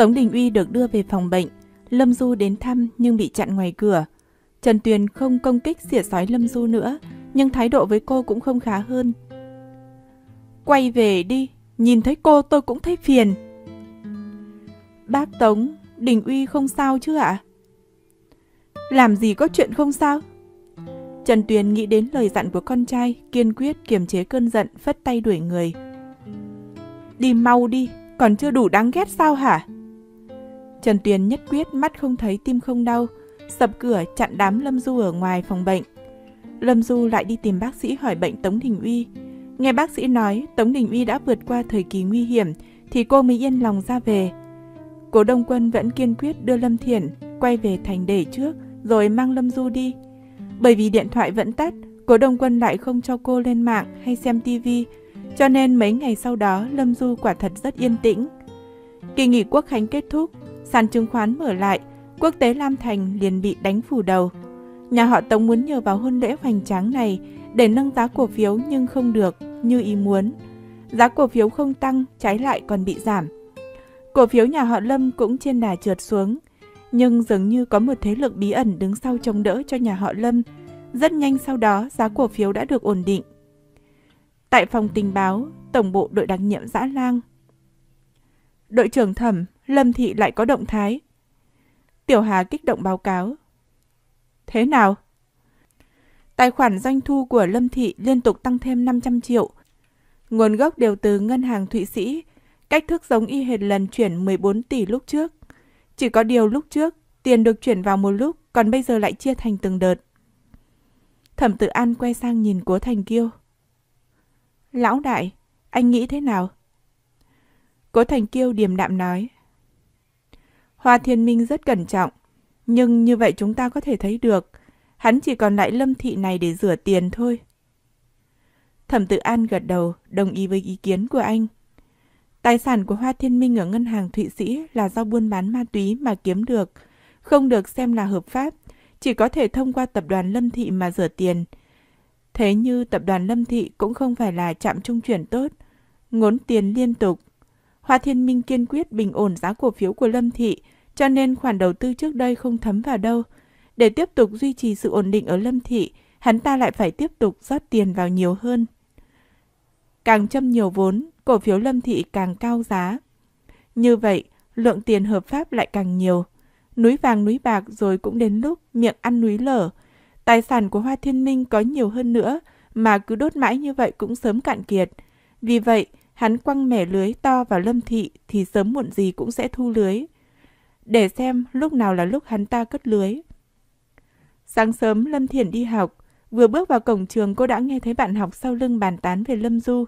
Tống Đình Uy được đưa về phòng bệnh, Lâm Du đến thăm nhưng bị chặn ngoài cửa. Trần Tuyền không công kích xỉa sói Lâm Du nữa, nhưng thái độ với cô cũng không khá hơn. Quay về đi, nhìn thấy cô tôi cũng thấy phiền. Bác Tống, Đình Uy không sao chứ ạ? Làm gì có chuyện không sao? Trần Tuyền nghĩ đến lời dặn của con trai, kiên quyết kiềm chế cơn giận, phất tay đuổi người. Đi mau đi, còn chưa đủ đáng ghét sao hả? Trần Tuyền nhất quyết mắt không thấy tim không đau, sập cửa chặn đám Lâm Du ở ngoài phòng bệnh. Lâm Du lại đi tìm bác sĩ hỏi bệnh Tống Đình Uy. Nghe bác sĩ nói Tống Đình Uy đã vượt qua thời kỳ nguy hiểm thì cô mới yên lòng ra về. Cố Đông Quân vẫn kiên quyết đưa Lâm Thiển quay về thành để trước rồi mang Lâm Du đi. Bởi vì điện thoại vẫn tắt, Cố Đông Quân lại không cho cô lên mạng hay xem tivi, cho nên mấy ngày sau đó Lâm Du quả thật rất yên tĩnh. Kỳ nghỉ quốc khánh kết thúc, sàn chứng khoán mở lại, quốc tế Lam Thành liền bị đánh phủ đầu. Nhà họ Tống muốn nhờ vào hôn lễ hoành tráng này để nâng giá cổ phiếu nhưng không được như ý muốn. Giá cổ phiếu không tăng, trái lại còn bị giảm. Cổ phiếu nhà họ Lâm cũng trên đà trượt xuống, nhưng dường như có một thế lực bí ẩn đứng sau chống đỡ cho nhà họ Lâm. Rất nhanh sau đó, giá cổ phiếu đã được ổn định. Tại phòng tình báo, Tổng bộ đội đặc nhiệm Giã Lang. Đội trưởng Thẩm Lâm Thị lại có động thái. Tiểu Hà kích động báo cáo. Thế nào? Tài khoản doanh thu của Lâm Thị liên tục tăng thêm 500 triệu. Nguồn gốc đều từ ngân hàng Thụy Sĩ, cách thức giống y hệt lần chuyển 14 tỷ lúc trước. Chỉ có điều lúc trước, tiền được chuyển vào một lúc, còn bây giờ lại chia thành từng đợt. Thẩm Tử An quay sang nhìn Cố Thành Kiêu. Lão đại, anh nghĩ thế nào? Cố Thành Kiêu điềm đạm nói. Hoa Thiên Minh rất cẩn trọng, nhưng như vậy chúng ta có thể thấy được, hắn chỉ còn lại lâm thị này để rửa tiền thôi. Thẩm Tự An gật đầu, đồng ý với ý kiến của anh. Tài sản của Hoa Thiên Minh ở ngân hàng Thụy Sĩ là do buôn bán ma túy mà kiếm được, không được xem là hợp pháp, chỉ có thể thông qua tập đoàn Lâm Thị mà rửa tiền. Thế như tập đoàn Lâm Thị cũng không phải là chạm trung chuyển tốt, ngốn tiền liên tục, Hoa Thiên Minh kiên quyết bình ổn giá cổ phiếu của Lâm Thị, cho nên khoản đầu tư trước đây không thấm vào đâu. Để tiếp tục duy trì sự ổn định ở Lâm Thị, hắn ta lại phải tiếp tục rót tiền vào nhiều hơn. Càng châm nhiều vốn, cổ phiếu Lâm Thị càng cao giá. Như vậy, lượng tiền hợp pháp lại càng nhiều. Núi vàng núi bạc rồi cũng đến lúc miệng ăn núi lở. Tài sản của Hoa Thiên Minh có nhiều hơn nữa mà cứ đốt mãi như vậy cũng sớm cạn kiệt. Vì vậy, hắn quăng mẻ lưới to vào lâm thị thì sớm muộn gì cũng sẽ thu lưới. Để xem lúc nào là lúc hắn ta cất lưới. Sáng sớm Lâm Thiển đi học, vừa bước vào cổng trường cô đã nghe thấy bạn học sau lưng bàn tán về Lâm Du.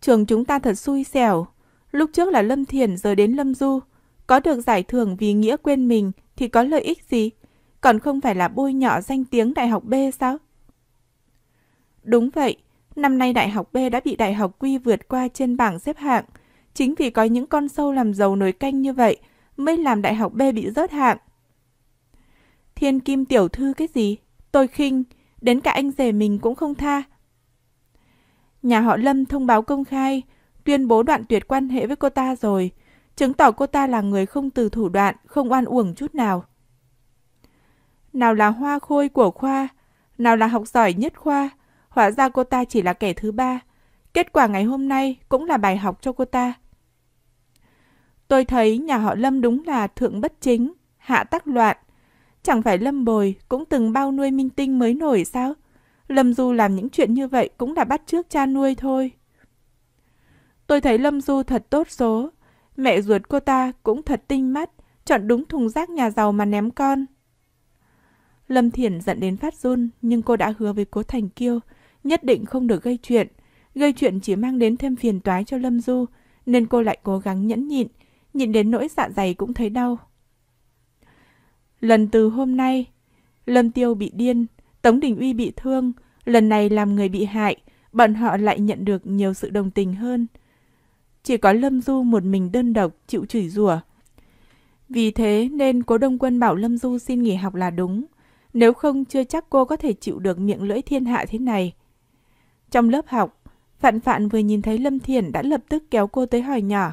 Trường chúng ta thật xui xẻo, lúc trước là Lâm Thiển giờ đến Lâm Du, có được giải thưởng vì nghĩa quên mình thì có lợi ích gì, còn không phải là bôi nhọ danh tiếng đại học B sao? Đúng vậy, Năm nay Đại học B đã bị Đại học Quy vượt qua trên bảng xếp hạng. Chính vì có những con sâu làm giàu nồi canh như vậy mới làm Đại học B bị rớt hạng. Thiên Kim tiểu thư cái gì? Tôi khinh, đến cả anh rể mình cũng không tha. Nhà họ Lâm thông báo công khai, tuyên bố đoạn tuyệt quan hệ với cô ta rồi, chứng tỏ cô ta là người không từ thủ đoạn, không oan uổng chút nào. Nào là hoa khôi của khoa, nào là học giỏi nhất khoa, Hóa ra cô ta chỉ là kẻ thứ ba. Kết quả ngày hôm nay cũng là bài học cho cô ta. Tôi thấy nhà họ Lâm đúng là thượng bất chính, hạ tắc loạn. Chẳng phải Lâm Bồi cũng từng bao nuôi minh tinh mới nổi sao? Lâm Du làm những chuyện như vậy cũng là bắt trước cha nuôi thôi. Tôi thấy Lâm Du thật tốt số. Mẹ ruột cô ta cũng thật tinh mắt, chọn đúng thùng rác nhà giàu mà ném con. Lâm Thiển giận đến phát run, nhưng cô đã hứa với cố Thành Kiêu nhất định không được gây chuyện. Gây chuyện chỉ mang đến thêm phiền toái cho Lâm Du, nên cô lại cố gắng nhẫn nhịn, nhịn đến nỗi dạ dày cũng thấy đau. Lần từ hôm nay, Lâm Tiêu bị điên, Tống Đình Uy bị thương, lần này làm người bị hại, bọn họ lại nhận được nhiều sự đồng tình hơn. Chỉ có Lâm Du một mình đơn độc chịu chửi rủa. Vì thế nên cố đông quân bảo Lâm Du xin nghỉ học là đúng, nếu không chưa chắc cô có thể chịu được miệng lưỡi thiên hạ thế này. Trong lớp học, Phạn Phạn vừa nhìn thấy Lâm Thiển đã lập tức kéo cô tới hỏi nhỏ.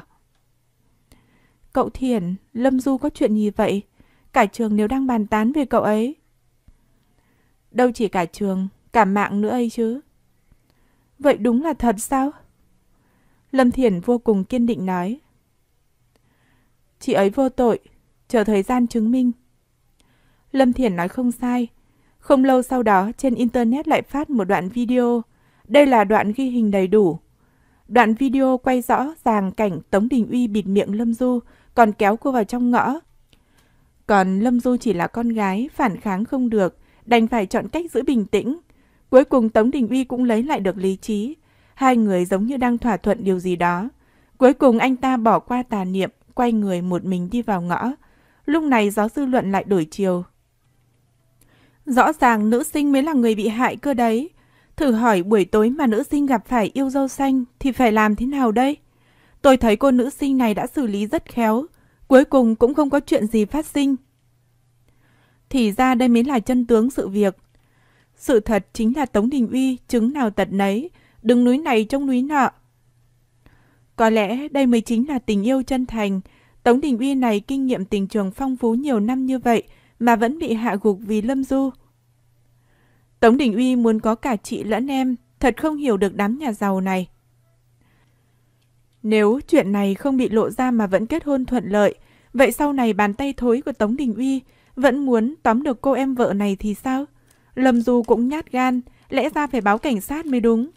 Cậu Thiển, Lâm Du có chuyện gì vậy? Cả trường nếu đang bàn tán về cậu ấy. Đâu chỉ cả trường, cả mạng nữa ấy chứ. Vậy đúng là thật sao? Lâm Thiển vô cùng kiên định nói. Chị ấy vô tội, chờ thời gian chứng minh. Lâm Thiển nói không sai. Không lâu sau đó trên Internet lại phát một đoạn video đây là đoạn ghi hình đầy đủ. Đoạn video quay rõ ràng cảnh Tống Đình Uy bịt miệng Lâm Du, còn kéo cô vào trong ngõ. Còn Lâm Du chỉ là con gái, phản kháng không được, đành phải chọn cách giữ bình tĩnh. Cuối cùng Tống Đình Uy cũng lấy lại được lý trí. Hai người giống như đang thỏa thuận điều gì đó. Cuối cùng anh ta bỏ qua tà niệm, quay người một mình đi vào ngõ. Lúc này gió dư luận lại đổi chiều. Rõ ràng nữ sinh mới là người bị hại cơ đấy. Thử hỏi buổi tối mà nữ sinh gặp phải yêu dâu xanh thì phải làm thế nào đây? Tôi thấy cô nữ sinh này đã xử lý rất khéo, cuối cùng cũng không có chuyện gì phát sinh. Thì ra đây mới là chân tướng sự việc. Sự thật chính là Tống Đình Uy chứng nào tật nấy, đứng núi này trong núi nọ. Có lẽ đây mới chính là tình yêu chân thành. Tống Đình Uy này kinh nghiệm tình trường phong phú nhiều năm như vậy mà vẫn bị hạ gục vì Lâm Du. Tống Đình Uy muốn có cả chị lẫn em, thật không hiểu được đám nhà giàu này. Nếu chuyện này không bị lộ ra mà vẫn kết hôn thuận lợi, vậy sau này bàn tay thối của Tống Đình Uy vẫn muốn tóm được cô em vợ này thì sao? Lâm Du cũng nhát gan, lẽ ra phải báo cảnh sát mới đúng.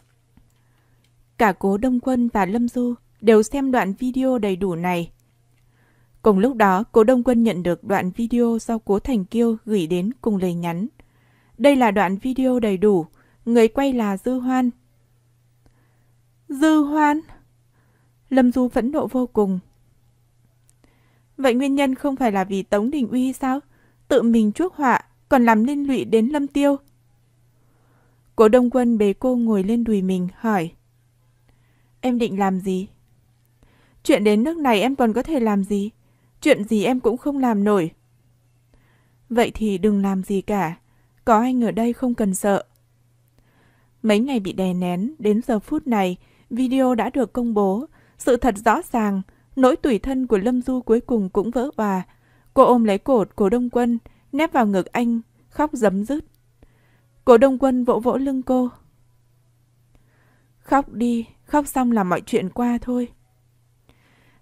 Cả cố Đông Quân và Lâm Du đều xem đoạn video đầy đủ này. Cùng lúc đó, cố Đông Quân nhận được đoạn video do cố Thành Kiêu gửi đến cùng lời nhắn đây là đoạn video đầy đủ, người quay là Dư Hoan. Dư Hoan? Lâm Du phẫn nộ vô cùng. Vậy nguyên nhân không phải là vì Tống Đình Uy sao? Tự mình chuốc họa, còn làm liên lụy đến Lâm Tiêu. Cố Đông Quân bế cô ngồi lên đùi mình, hỏi. Em định làm gì? Chuyện đến nước này em còn có thể làm gì? Chuyện gì em cũng không làm nổi. Vậy thì đừng làm gì cả có anh ở đây không cần sợ. Mấy ngày bị đè nén, đến giờ phút này, video đã được công bố. Sự thật rõ ràng, nỗi tủi thân của Lâm Du cuối cùng cũng vỡ hòa. Cô ôm lấy cột của Đông Quân, nép vào ngực anh, khóc giấm dứt. Cổ Đông Quân vỗ vỗ lưng cô. Khóc đi, khóc xong là mọi chuyện qua thôi.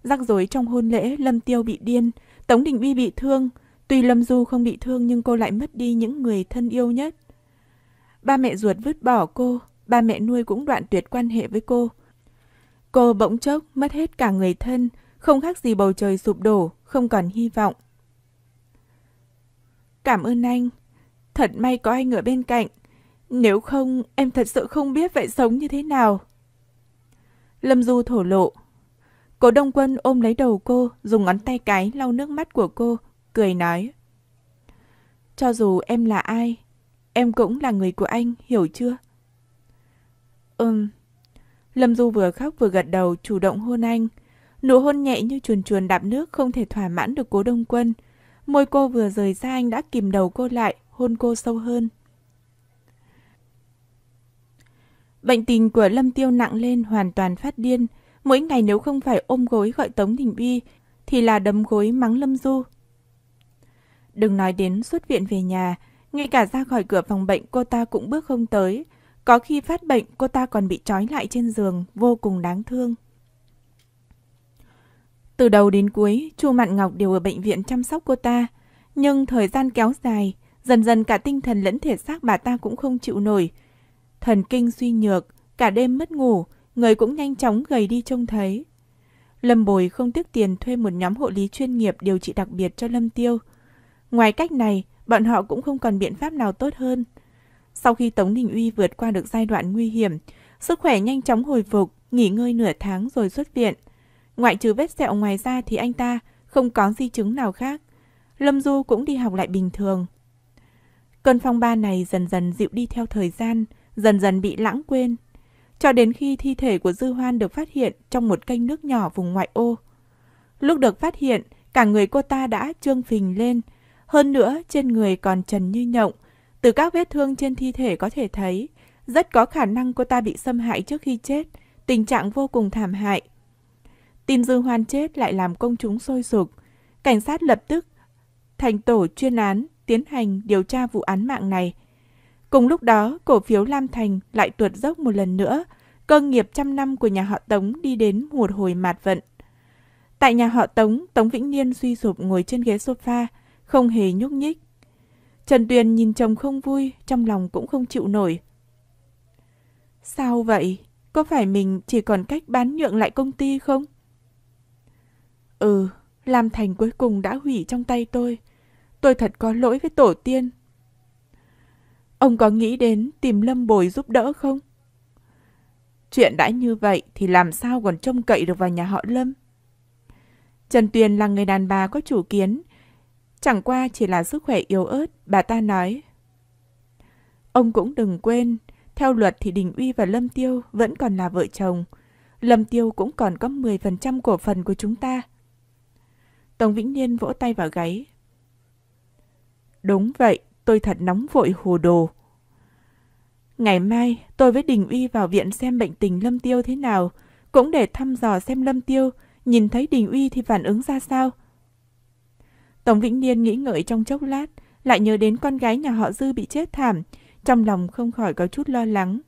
Rắc rối trong hôn lễ, Lâm Tiêu bị điên, Tống Đình Bi bị thương, Tuy Lâm Du không bị thương nhưng cô lại mất đi những người thân yêu nhất. Ba mẹ ruột vứt bỏ cô, ba mẹ nuôi cũng đoạn tuyệt quan hệ với cô. Cô bỗng chốc mất hết cả người thân, không khác gì bầu trời sụp đổ, không còn hy vọng. Cảm ơn anh, thật may có anh ở bên cạnh. Nếu không, em thật sự không biết phải sống như thế nào. Lâm Du thổ lộ. Cố Đông Quân ôm lấy đầu cô, dùng ngón tay cái lau nước mắt của cô, cười nói. Cho dù em là ai, em cũng là người của anh, hiểu chưa? Ừm. Lâm Du vừa khóc vừa gật đầu chủ động hôn anh. Nụ hôn nhẹ như chuồn chuồn đạp nước không thể thỏa mãn được cố đông quân. Môi cô vừa rời ra anh đã kìm đầu cô lại, hôn cô sâu hơn. Bệnh tình của Lâm Tiêu nặng lên hoàn toàn phát điên. Mỗi ngày nếu không phải ôm gối gọi Tống Đình Uy thì là đấm gối mắng Lâm Du Đừng nói đến xuất viện về nhà, ngay cả ra khỏi cửa phòng bệnh cô ta cũng bước không tới. Có khi phát bệnh cô ta còn bị trói lại trên giường, vô cùng đáng thương. Từ đầu đến cuối, Chu Mạn Ngọc đều ở bệnh viện chăm sóc cô ta. Nhưng thời gian kéo dài, dần dần cả tinh thần lẫn thể xác bà ta cũng không chịu nổi. Thần kinh suy nhược, cả đêm mất ngủ, người cũng nhanh chóng gầy đi trông thấy. Lâm Bồi không tiếc tiền thuê một nhóm hộ lý chuyên nghiệp điều trị đặc biệt cho Lâm Tiêu – Ngoài cách này, bọn họ cũng không còn biện pháp nào tốt hơn. Sau khi Tống Đình Uy vượt qua được giai đoạn nguy hiểm, sức khỏe nhanh chóng hồi phục, nghỉ ngơi nửa tháng rồi xuất viện. Ngoại trừ vết sẹo ngoài ra thì anh ta không có di chứng nào khác. Lâm Du cũng đi học lại bình thường. Cơn phong ba này dần dần dịu đi theo thời gian, dần dần bị lãng quên. Cho đến khi thi thể của Dư Hoan được phát hiện trong một kênh nước nhỏ vùng ngoại ô. Lúc được phát hiện, cả người cô ta đã trương phình lên, hơn nữa, trên người còn trần như nhộng. Từ các vết thương trên thi thể có thể thấy, rất có khả năng cô ta bị xâm hại trước khi chết, tình trạng vô cùng thảm hại. Tin Dương Hoan chết lại làm công chúng sôi sục. Cảnh sát lập tức thành tổ chuyên án tiến hành điều tra vụ án mạng này. Cùng lúc đó, cổ phiếu Lam Thành lại tuột dốc một lần nữa, cơ nghiệp trăm năm của nhà họ Tống đi đến một hồi mạt vận. Tại nhà họ Tống, Tống Vĩnh Niên suy sụp ngồi trên ghế sofa, không hề nhúc nhích. Trần Tuyền nhìn chồng không vui, trong lòng cũng không chịu nổi. Sao vậy? Có phải mình chỉ còn cách bán nhượng lại công ty không? Ừ, Lam Thành cuối cùng đã hủy trong tay tôi. Tôi thật có lỗi với tổ tiên. Ông có nghĩ đến tìm Lâm Bồi giúp đỡ không? Chuyện đã như vậy thì làm sao còn trông cậy được vào nhà họ Lâm? Trần Tuyền là người đàn bà có chủ kiến, Chẳng qua chỉ là sức khỏe yếu ớt, bà ta nói. Ông cũng đừng quên, theo luật thì Đình Uy và Lâm Tiêu vẫn còn là vợ chồng. Lâm Tiêu cũng còn có 10% cổ phần của chúng ta. Tống Vĩnh Niên vỗ tay vào gáy. Đúng vậy, tôi thật nóng vội hồ đồ. Ngày mai, tôi với Đình Uy vào viện xem bệnh tình Lâm Tiêu thế nào, cũng để thăm dò xem Lâm Tiêu, nhìn thấy Đình Uy thì phản ứng ra sao. Tống Vĩnh Niên nghĩ ngợi trong chốc lát, lại nhớ đến con gái nhà họ Dư bị chết thảm, trong lòng không khỏi có chút lo lắng.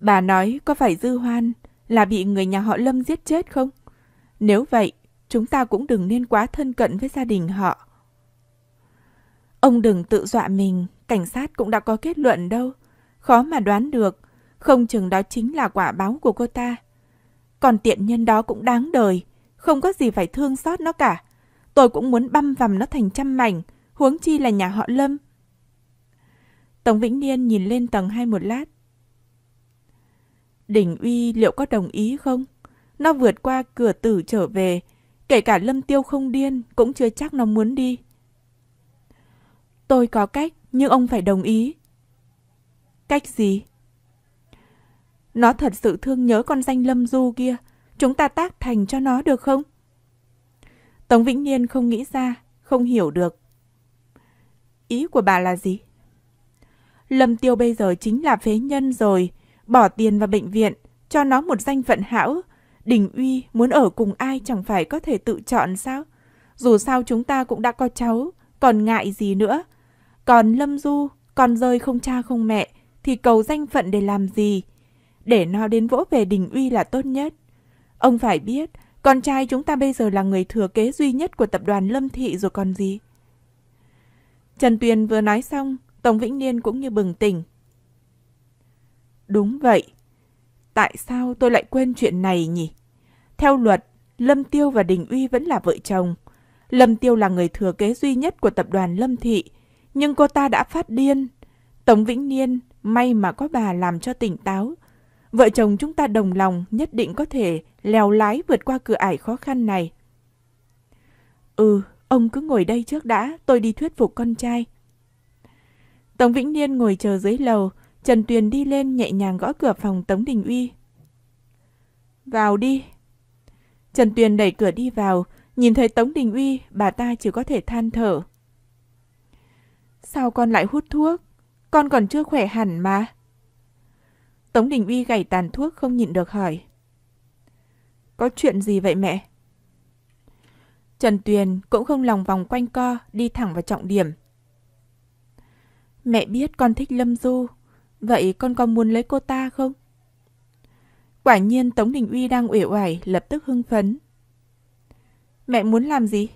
Bà nói có phải Dư Hoan là bị người nhà họ Lâm giết chết không? Nếu vậy, chúng ta cũng đừng nên quá thân cận với gia đình họ. Ông đừng tự dọa mình, cảnh sát cũng đã có kết luận đâu. Khó mà đoán được, không chừng đó chính là quả báo của cô ta. Còn tiện nhân đó cũng đáng đời, không có gì phải thương xót nó cả tôi cũng muốn băm vằm nó thành trăm mảnh, huống chi là nhà họ Lâm. Tống Vĩnh Niên nhìn lên tầng hai một lát. Đỉnh Uy liệu có đồng ý không? Nó vượt qua cửa tử trở về, kể cả Lâm Tiêu không điên cũng chưa chắc nó muốn đi. Tôi có cách, nhưng ông phải đồng ý. Cách gì? Nó thật sự thương nhớ con danh Lâm Du kia, chúng ta tác thành cho nó được không? Tống Vĩnh Niên không nghĩ ra, không hiểu được. Ý của bà là gì? Lâm Tiêu bây giờ chính là phế nhân rồi, bỏ tiền vào bệnh viện, cho nó một danh phận hão. Đình Uy muốn ở cùng ai chẳng phải có thể tự chọn sao? Dù sao chúng ta cũng đã có cháu, còn ngại gì nữa? Còn Lâm Du, còn rơi không cha không mẹ, thì cầu danh phận để làm gì? Để nó đến vỗ về Đình Uy là tốt nhất. Ông phải biết, con trai chúng ta bây giờ là người thừa kế duy nhất của tập đoàn Lâm Thị rồi còn gì. Trần Tuyền vừa nói xong, Tổng Vĩnh Niên cũng như bừng tỉnh. Đúng vậy. Tại sao tôi lại quên chuyện này nhỉ? Theo luật, Lâm Tiêu và Đình Uy vẫn là vợ chồng. Lâm Tiêu là người thừa kế duy nhất của tập đoàn Lâm Thị, nhưng cô ta đã phát điên. Tống Vĩnh Niên may mà có bà làm cho tỉnh táo, vợ chồng chúng ta đồng lòng nhất định có thể leo lái vượt qua cửa ải khó khăn này. Ừ, ông cứ ngồi đây trước đã, tôi đi thuyết phục con trai. Tống Vĩnh Niên ngồi chờ dưới lầu, Trần Tuyền đi lên nhẹ nhàng gõ cửa phòng Tống Đình Uy. Vào đi. Trần Tuyền đẩy cửa đi vào, nhìn thấy Tống Đình Uy, bà ta chỉ có thể than thở. Sao con lại hút thuốc? Con còn chưa khỏe hẳn mà. Tống Đình Uy gảy tàn thuốc không nhịn được hỏi. Có chuyện gì vậy mẹ? Trần Tuyền cũng không lòng vòng quanh co, đi thẳng vào trọng điểm. Mẹ biết con thích Lâm Du, vậy con có muốn lấy cô ta không? Quả nhiên Tống Đình Uy đang uể oải, lập tức hưng phấn. Mẹ muốn làm gì?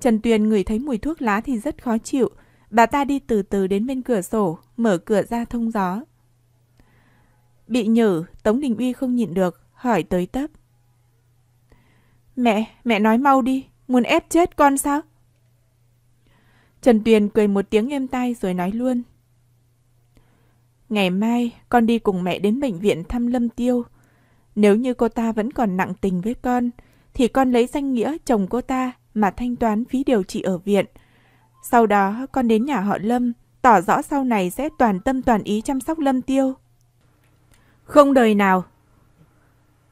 Trần Tuyền ngửi thấy mùi thuốc lá thì rất khó chịu. Bà ta đi từ từ đến bên cửa sổ, mở cửa ra thông gió. Bị nhử, Tống Đình Uy không nhịn được, hỏi tới tấp. Mẹ, mẹ nói mau đi, muốn ép chết con sao? Trần Tuyền cười một tiếng êm tai rồi nói luôn. Ngày mai, con đi cùng mẹ đến bệnh viện thăm Lâm Tiêu. Nếu như cô ta vẫn còn nặng tình với con, thì con lấy danh nghĩa chồng cô ta mà thanh toán phí điều trị ở viện. Sau đó, con đến nhà họ Lâm, tỏ rõ sau này sẽ toàn tâm toàn ý chăm sóc Lâm Tiêu, không đời nào.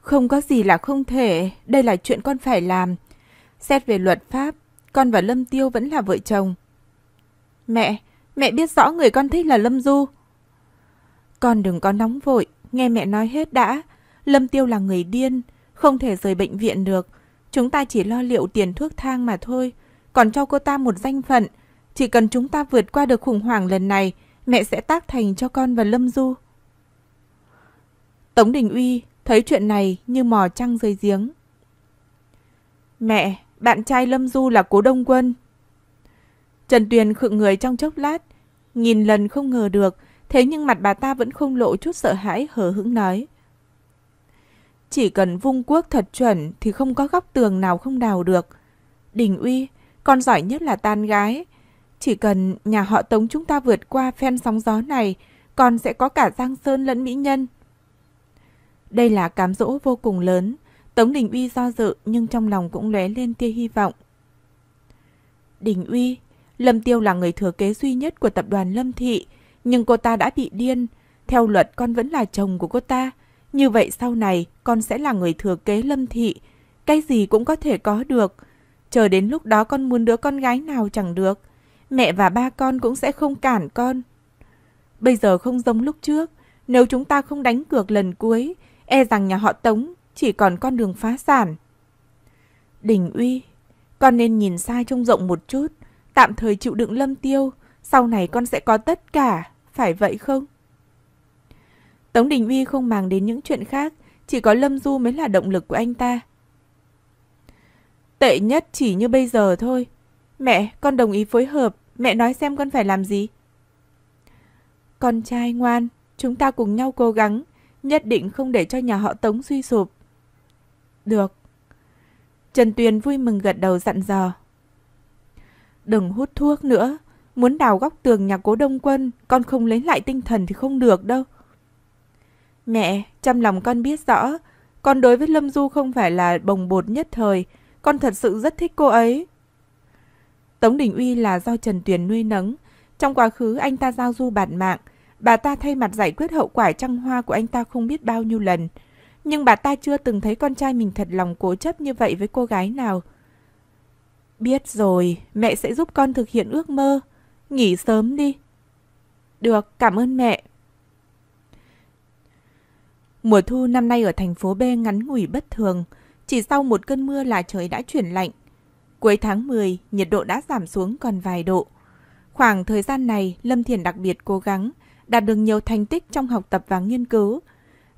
Không có gì là không thể, đây là chuyện con phải làm. Xét về luật pháp, con và Lâm Tiêu vẫn là vợ chồng. Mẹ, mẹ biết rõ người con thích là Lâm Du. Con đừng có nóng vội, nghe mẹ nói hết đã. Lâm Tiêu là người điên, không thể rời bệnh viện được. Chúng ta chỉ lo liệu tiền thuốc thang mà thôi, còn cho cô ta một danh phận. Chỉ cần chúng ta vượt qua được khủng hoảng lần này, mẹ sẽ tác thành cho con và Lâm Du. Tống Đình Uy thấy chuyện này như mò trăng dưới giếng. Mẹ, bạn trai Lâm Du là cố đông quân. Trần Tuyền khựng người trong chốc lát, nghìn lần không ngờ được, thế nhưng mặt bà ta vẫn không lộ chút sợ hãi hờ hững nói. Chỉ cần vung quốc thật chuẩn thì không có góc tường nào không đào được. Đình Uy, con giỏi nhất là tan gái. Chỉ cần nhà họ Tống chúng ta vượt qua phen sóng gió này, còn sẽ có cả Giang Sơn lẫn Mỹ Nhân. Đây là cám dỗ vô cùng lớn. Tống Đình Uy do dự nhưng trong lòng cũng lóe lên tia hy vọng. Đình Uy, Lâm Tiêu là người thừa kế duy nhất của tập đoàn Lâm Thị, nhưng cô ta đã bị điên. Theo luật con vẫn là chồng của cô ta. Như vậy sau này con sẽ là người thừa kế Lâm Thị. Cái gì cũng có thể có được. Chờ đến lúc đó con muốn đứa con gái nào chẳng được. Mẹ và ba con cũng sẽ không cản con. Bây giờ không giống lúc trước. Nếu chúng ta không đánh cược lần cuối e rằng nhà họ Tống chỉ còn con đường phá sản. Đình uy, con nên nhìn xa trông rộng một chút, tạm thời chịu đựng lâm tiêu, sau này con sẽ có tất cả, phải vậy không? Tống Đình uy không màng đến những chuyện khác, chỉ có Lâm Du mới là động lực của anh ta. Tệ nhất chỉ như bây giờ thôi. Mẹ, con đồng ý phối hợp, mẹ nói xem con phải làm gì. Con trai ngoan, chúng ta cùng nhau cố gắng, nhất định không để cho nhà họ Tống suy sụp. Được. Trần Tuyền vui mừng gật đầu dặn dò. Đừng hút thuốc nữa, muốn đào góc tường nhà cố đông quân, con không lấy lại tinh thần thì không được đâu. Mẹ, trong lòng con biết rõ, con đối với Lâm Du không phải là bồng bột nhất thời, con thật sự rất thích cô ấy. Tống Đình Uy là do Trần Tuyền nuôi nấng, trong quá khứ anh ta giao du bạt mạng, Bà ta thay mặt giải quyết hậu quả trăng hoa của anh ta không biết bao nhiêu lần. Nhưng bà ta chưa từng thấy con trai mình thật lòng cố chấp như vậy với cô gái nào. Biết rồi, mẹ sẽ giúp con thực hiện ước mơ. Nghỉ sớm đi. Được, cảm ơn mẹ. Mùa thu năm nay ở thành phố B ngắn ngủi bất thường. Chỉ sau một cơn mưa là trời đã chuyển lạnh. Cuối tháng 10, nhiệt độ đã giảm xuống còn vài độ. Khoảng thời gian này, Lâm Thiền đặc biệt cố gắng đạt được nhiều thành tích trong học tập và nghiên cứu.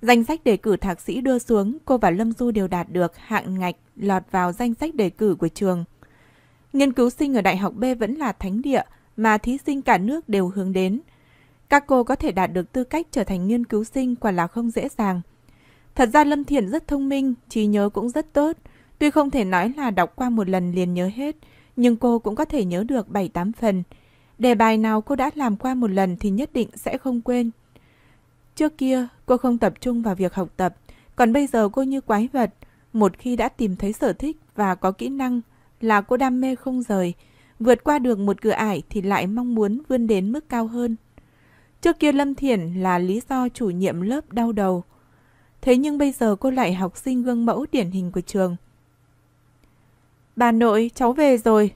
Danh sách đề cử thạc sĩ đưa xuống, cô và Lâm Du đều đạt được hạng ngạch lọt vào danh sách đề cử của trường. Nghiên cứu sinh ở Đại học B vẫn là thánh địa mà thí sinh cả nước đều hướng đến. Các cô có thể đạt được tư cách trở thành nghiên cứu sinh quả là không dễ dàng. Thật ra Lâm Thiện rất thông minh, trí nhớ cũng rất tốt. Tuy không thể nói là đọc qua một lần liền nhớ hết, nhưng cô cũng có thể nhớ được 7-8 phần – Đề bài nào cô đã làm qua một lần thì nhất định sẽ không quên. Trước kia, cô không tập trung vào việc học tập, còn bây giờ cô như quái vật. Một khi đã tìm thấy sở thích và có kỹ năng là cô đam mê không rời, vượt qua được một cửa ải thì lại mong muốn vươn đến mức cao hơn. Trước kia Lâm Thiển là lý do chủ nhiệm lớp đau đầu. Thế nhưng bây giờ cô lại học sinh gương mẫu điển hình của trường. Bà nội, cháu về rồi.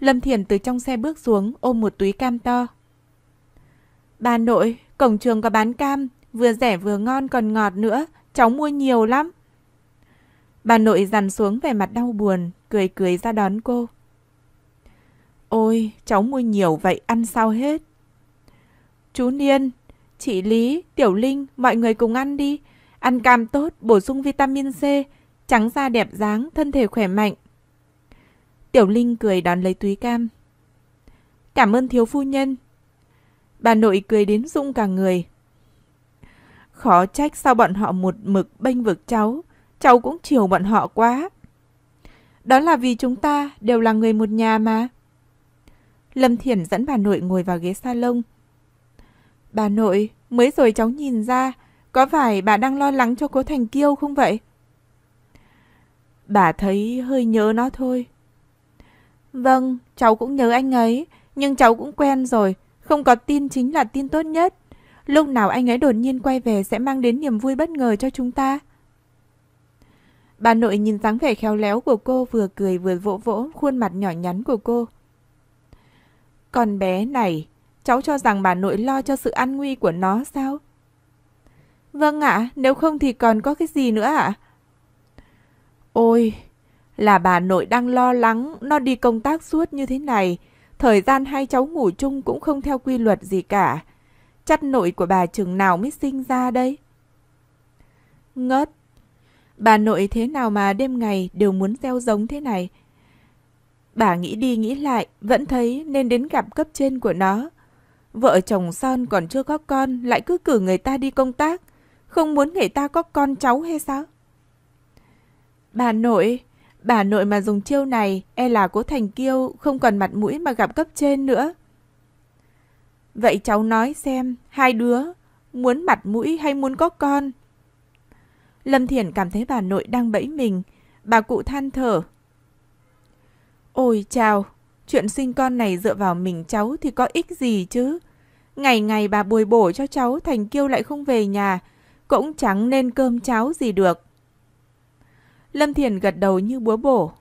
Lâm Thiển từ trong xe bước xuống ôm một túi cam to. Bà nội, cổng trường có bán cam, vừa rẻ vừa ngon còn ngọt nữa, cháu mua nhiều lắm. Bà nội dằn xuống vẻ mặt đau buồn, cười cười ra đón cô. Ôi, cháu mua nhiều vậy ăn sao hết. Chú Niên, chị Lý, Tiểu Linh, mọi người cùng ăn đi. Ăn cam tốt, bổ sung vitamin C, trắng da đẹp dáng, thân thể khỏe mạnh. Tiểu Linh cười đón lấy túi cam. Cảm ơn thiếu phu nhân. Bà nội cười đến rung cả người. Khó trách sao bọn họ một mực bênh vực cháu. Cháu cũng chiều bọn họ quá. Đó là vì chúng ta đều là người một nhà mà. Lâm Thiển dẫn bà nội ngồi vào ghế salon. Bà nội, mới rồi cháu nhìn ra, có phải bà đang lo lắng cho cố Thành Kiêu không vậy? Bà thấy hơi nhớ nó thôi. Vâng, cháu cũng nhớ anh ấy, nhưng cháu cũng quen rồi, không có tin chính là tin tốt nhất. Lúc nào anh ấy đột nhiên quay về sẽ mang đến niềm vui bất ngờ cho chúng ta. Bà nội nhìn dáng vẻ khéo léo của cô vừa cười vừa vỗ vỗ khuôn mặt nhỏ nhắn của cô. Con bé này, cháu cho rằng bà nội lo cho sự an nguy của nó sao? Vâng ạ, à, nếu không thì còn có cái gì nữa ạ? À? Ôi, là bà nội đang lo lắng nó đi công tác suốt như thế này, thời gian hai cháu ngủ chung cũng không theo quy luật gì cả. Chắc nội của bà chừng nào mới sinh ra đây? Ngất! Bà nội thế nào mà đêm ngày đều muốn gieo giống thế này? Bà nghĩ đi nghĩ lại, vẫn thấy nên đến gặp cấp trên của nó. Vợ chồng son còn chưa có con, lại cứ cử người ta đi công tác. Không muốn người ta có con cháu hay sao? Bà nội, Bà nội mà dùng chiêu này, e là cố Thành Kiêu không còn mặt mũi mà gặp cấp trên nữa. Vậy cháu nói xem, hai đứa, muốn mặt mũi hay muốn có con? Lâm Thiển cảm thấy bà nội đang bẫy mình, bà cụ than thở. Ôi chào, chuyện sinh con này dựa vào mình cháu thì có ích gì chứ? Ngày ngày bà bồi bổ cho cháu Thành Kiêu lại không về nhà, cũng chẳng nên cơm cháo gì được. Lâm Thiền gật đầu như búa bổ.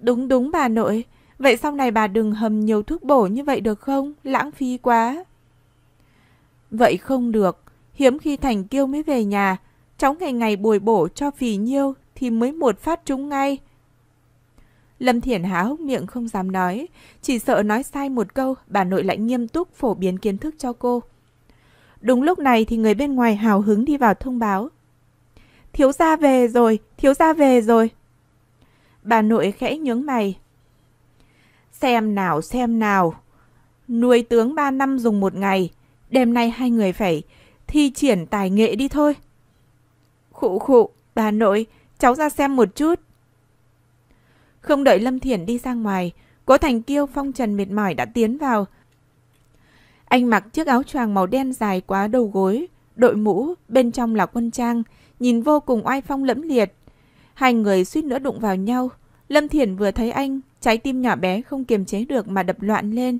Đúng đúng bà nội, vậy sau này bà đừng hầm nhiều thuốc bổ như vậy được không? Lãng phí quá. Vậy không được, hiếm khi Thành Kiêu mới về nhà, cháu ngày ngày bồi bổ cho phì nhiêu thì mới một phát trúng ngay. Lâm Thiển há hốc miệng không dám nói, chỉ sợ nói sai một câu, bà nội lại nghiêm túc phổ biến kiến thức cho cô. Đúng lúc này thì người bên ngoài hào hứng đi vào thông báo, thiếu gia về rồi, thiếu gia về rồi. Bà nội khẽ nhướng mày. Xem nào, xem nào. Nuôi tướng ba năm dùng một ngày, đêm nay hai người phải thi triển tài nghệ đi thôi. Khụ khụ, bà nội, cháu ra xem một chút. Không đợi Lâm Thiển đi ra ngoài, Cố Thành Kiêu phong trần mệt mỏi đã tiến vào. Anh mặc chiếc áo choàng màu đen dài quá đầu gối, đội mũ, bên trong là quân trang, nhìn vô cùng oai phong lẫm liệt. Hai người suýt nữa đụng vào nhau. Lâm Thiển vừa thấy anh, trái tim nhỏ bé không kiềm chế được mà đập loạn lên.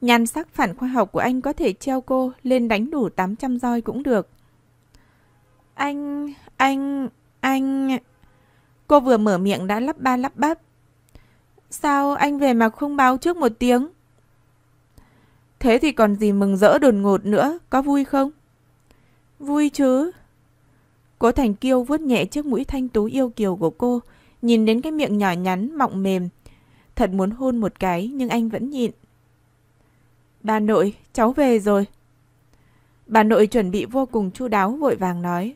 Nhan sắc phản khoa học của anh có thể treo cô lên đánh đủ 800 roi cũng được. Anh, anh, anh... Cô vừa mở miệng đã lắp ba lắp bắp. Sao anh về mà không báo trước một tiếng? Thế thì còn gì mừng rỡ đồn ngột nữa, có vui không? Vui chứ, Cố Thành Kiêu vuốt nhẹ chiếc mũi thanh tú yêu kiều của cô, nhìn đến cái miệng nhỏ nhắn mọng mềm. Thật muốn hôn một cái nhưng anh vẫn nhịn. Bà nội, cháu về rồi. Bà nội chuẩn bị vô cùng chu đáo vội vàng nói.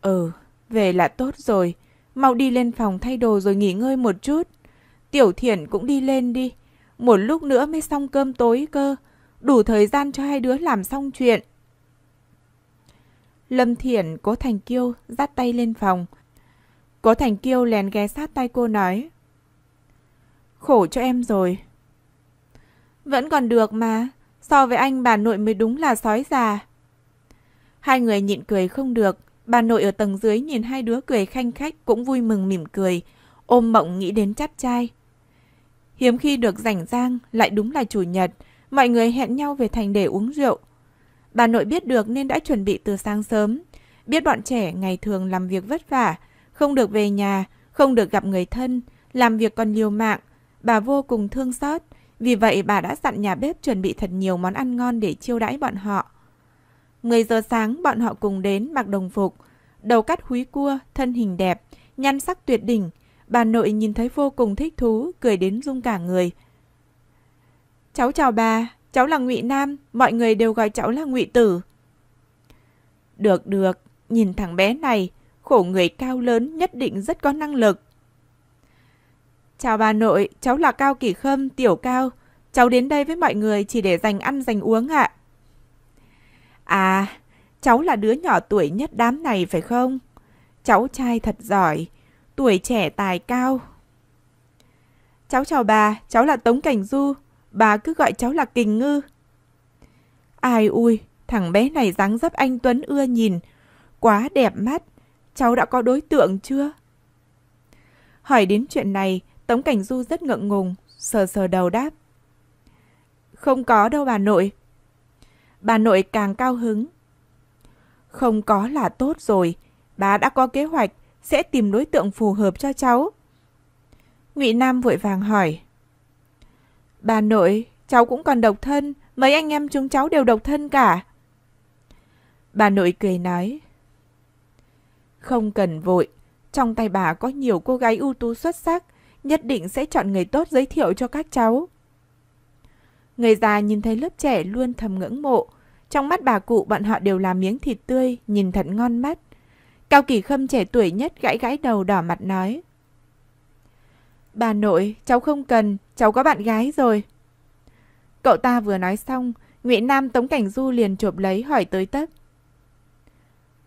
Ừ, về là tốt rồi. Mau đi lên phòng thay đồ rồi nghỉ ngơi một chút. Tiểu thiển cũng đi lên đi. Một lúc nữa mới xong cơm tối cơ. Đủ thời gian cho hai đứa làm xong chuyện. Lâm Thiển, Cố Thành Kiêu dắt tay lên phòng. Cố Thành Kiêu lén ghé sát tay cô nói. Khổ cho em rồi. Vẫn còn được mà, so với anh bà nội mới đúng là sói già. Hai người nhịn cười không được, bà nội ở tầng dưới nhìn hai đứa cười khanh khách cũng vui mừng mỉm cười, ôm mộng nghĩ đến chắp trai. Hiếm khi được rảnh rang, lại đúng là chủ nhật, mọi người hẹn nhau về thành để uống rượu. Bà nội biết được nên đã chuẩn bị từ sáng sớm. Biết bọn trẻ ngày thường làm việc vất vả, không được về nhà, không được gặp người thân, làm việc còn liều mạng. Bà vô cùng thương xót, vì vậy bà đã dặn nhà bếp chuẩn bị thật nhiều món ăn ngon để chiêu đãi bọn họ. 10 giờ sáng bọn họ cùng đến mặc đồng phục, đầu cắt húi cua, thân hình đẹp, nhan sắc tuyệt đỉnh. Bà nội nhìn thấy vô cùng thích thú, cười đến rung cả người. Cháu chào bà, cháu là Ngụy Nam, mọi người đều gọi cháu là Ngụy Tử. Được được, nhìn thằng bé này, khổ người cao lớn nhất định rất có năng lực. Chào bà nội, cháu là Cao kỷ Khâm, tiểu cao. Cháu đến đây với mọi người chỉ để dành ăn dành uống ạ. À, cháu là đứa nhỏ tuổi nhất đám này phải không? Cháu trai thật giỏi, tuổi trẻ tài cao. Cháu chào bà, cháu là Tống Cảnh Du, bà cứ gọi cháu là Kình Ngư. Ai ui, thằng bé này dáng dấp anh Tuấn ưa nhìn, quá đẹp mắt, cháu đã có đối tượng chưa? Hỏi đến chuyện này, Tống Cảnh Du rất ngượng ngùng, sờ sờ đầu đáp. Không có đâu bà nội. Bà nội càng cao hứng. Không có là tốt rồi, bà đã có kế hoạch sẽ tìm đối tượng phù hợp cho cháu. Ngụy Nam vội vàng hỏi. Bà nội, cháu cũng còn độc thân, mấy anh em chúng cháu đều độc thân cả. Bà nội cười nói. Không cần vội, trong tay bà có nhiều cô gái ưu tú xuất sắc, nhất định sẽ chọn người tốt giới thiệu cho các cháu. Người già nhìn thấy lớp trẻ luôn thầm ngưỡng mộ, trong mắt bà cụ bọn họ đều là miếng thịt tươi, nhìn thật ngon mắt. Cao Kỳ Khâm trẻ tuổi nhất gãi gãi đầu đỏ mặt nói. Bà nội, cháu không cần, cháu có bạn gái rồi. Cậu ta vừa nói xong, Nguyễn Nam Tống Cảnh Du liền chộp lấy hỏi tới tấp.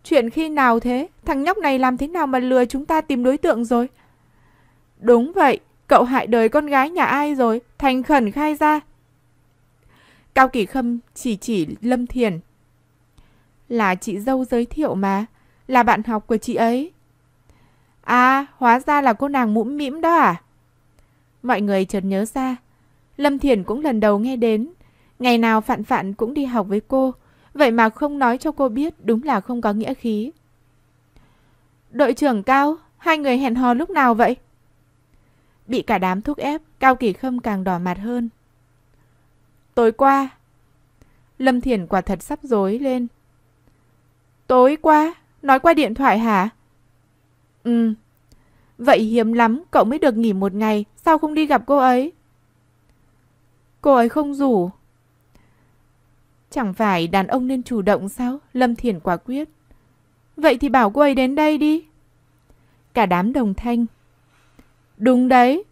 Chuyện khi nào thế? Thằng nhóc này làm thế nào mà lừa chúng ta tìm đối tượng rồi? Đúng vậy, cậu hại đời con gái nhà ai rồi? Thành khẩn khai ra. Cao Kỳ Khâm chỉ chỉ Lâm Thiền. Là chị dâu giới thiệu mà, là bạn học của chị ấy. À, hóa ra là cô nàng mũm mĩm đó à? Mọi người chợt nhớ ra, Lâm Thiển cũng lần đầu nghe đến. Ngày nào Phạn Phạn cũng đi học với cô, vậy mà không nói cho cô biết đúng là không có nghĩa khí. Đội trưởng Cao, hai người hẹn hò lúc nào vậy? Bị cả đám thúc ép, Cao Kỳ Khâm càng đỏ mặt hơn. Tối qua. Lâm Thiển quả thật sắp dối lên. Tối qua? Nói qua điện thoại hả? Ừ, Vậy hiếm lắm cậu mới được nghỉ một ngày, sao không đi gặp cô ấy? Cô ấy không rủ. Chẳng phải đàn ông nên chủ động sao? Lâm Thiển quả quyết. Vậy thì bảo cô ấy đến đây đi. Cả đám đồng thanh. Đúng đấy,